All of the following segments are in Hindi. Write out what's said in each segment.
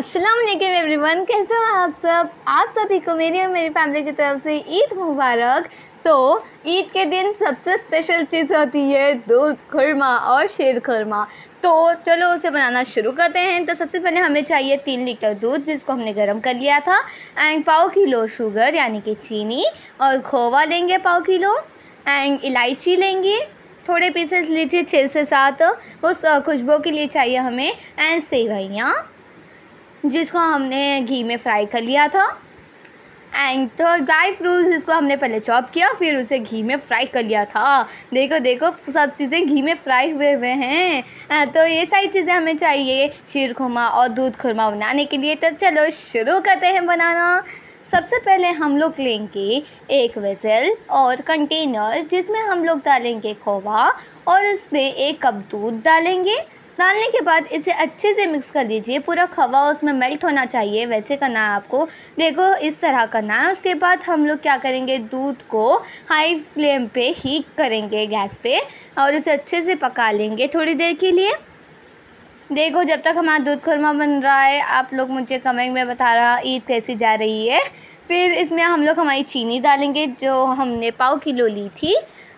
अस्सलाम वालेकुम एवरीवन कैसे हो आप सब आप सभी को मेरी और मेरी फैमिली की तरफ से ईद मुबारक तो ईद के दिन सबसे स्पेशल चीज़ होती है दूध खुरमा और शेर खुरमा तो चलो उसे बनाना शुरू करते हैं तो सबसे पहले हमें चाहिए तीन लीटर दूध जिसको हमने गर्म कर लिया था एंड पाव किलो शुगर यानी कि चीनी और खोवा लेंगे पाव किलो एंड इलायची लेंगे थोड़े पीसेस लीजिए छः से सात उस खुशबू के लिए चाहिए हमें एंड सेवैयाँ जिसको हमने घी में फ्राई कर लिया था एंड तो ड्राई फ्रूट्स जिसको हमने पहले चॉप किया फिर उसे घी में फ्राई कर लिया था देखो देखो सब चीज़ें घी में फ्राई हुए हुए हैं तो ये सारी चीज़ें हमें चाहिए शीर खुरमा और दूध खुरमा बनाने के लिए तो चलो शुरू करते हैं बनाना सबसे पहले हम लोग लेंगे एक वेसल और कंटेनर जिसमें हम लोग डालेंगे खोवा और उसमें एक कप दूध डालेंगे डालने के बाद इसे अच्छे से मिक्स कर दीजिए पूरा खवा उसमें मेल्ट होना चाहिए वैसे करना है आपको देखो इस तरह करना है उसके बाद हम लोग क्या करेंगे दूध को हाई फ्लेम पे हीट करेंगे गैस पे और इसे अच्छे से पका लेंगे थोड़ी देर के लिए देखो जब तक हमारा दूध खुरमा बन रहा है आप लोग मुझे कमेंट में बता रहा ईद कैसी जा रही है फिर इसमें हम लोग हमारी चीनी डालेंगे जो हमने पाव किलो ली थी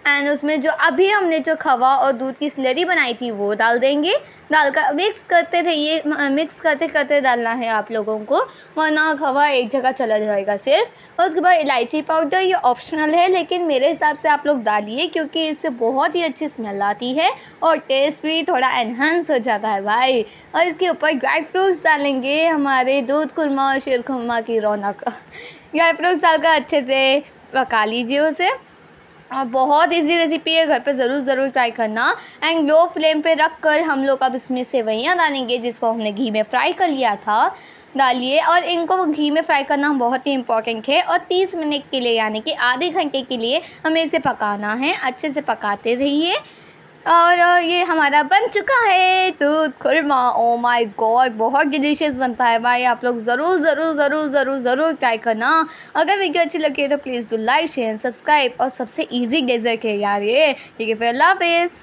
एंड उसमें जो अभी हमने जो खवा और दूध की स्लरी बनाई थी वो डाल देंगे डाल कर मिक्स करते थे ये मिक्स करते करते डालना है आप लोगों को वरना खवा एक जगह चला जाएगा सिर्फ और उसके बाद इलायची पाउडर ये ऑप्शनल है लेकिन मेरे हिसाब से आप लोग डालिए क्योंकि इससे बहुत ही अच्छी स्मेल आती है और टेस्ट भी थोड़ा एनहांस हो जाता है भाई और इसके ऊपर ड्राई फ्रूट्स डालेंगे हमारे दूध कुरमा और शेर खुरमा की रौनक उस दाल डालकर अच्छे से पका लीजिए उसे और बहुत इजी रेसिपी है घर पे ज़रूर ज़रूर ट्राई करना एंड लो फ्लेम पे रख कर हम लोग अब इसमें सेवैयाँ डालेंगे जिसको हमने घी में फ्राई कर लिया था डालिए और इनको घी में फ्राई करना बहुत ही इंपॉर्टेंट है और 30 मिनट के लिए यानी कि आधे घंटे के लिए हमें इसे पकाना है अच्छे से पकाते रहिए और ये हमारा बन चुका है दूध खुरमा ओ माय गॉड बहुत डिलीशियस बनता है भाई आप लोग ज़रूर ज़रूर ज़रूर ज़रूर ज़रूर ट्राई करना अगर वीडियो अच्छी लगी तो please do like share subscribe और सबसे इजी डेजर्ट है यार ये ठीक है फिर अल्लाह हाफिज़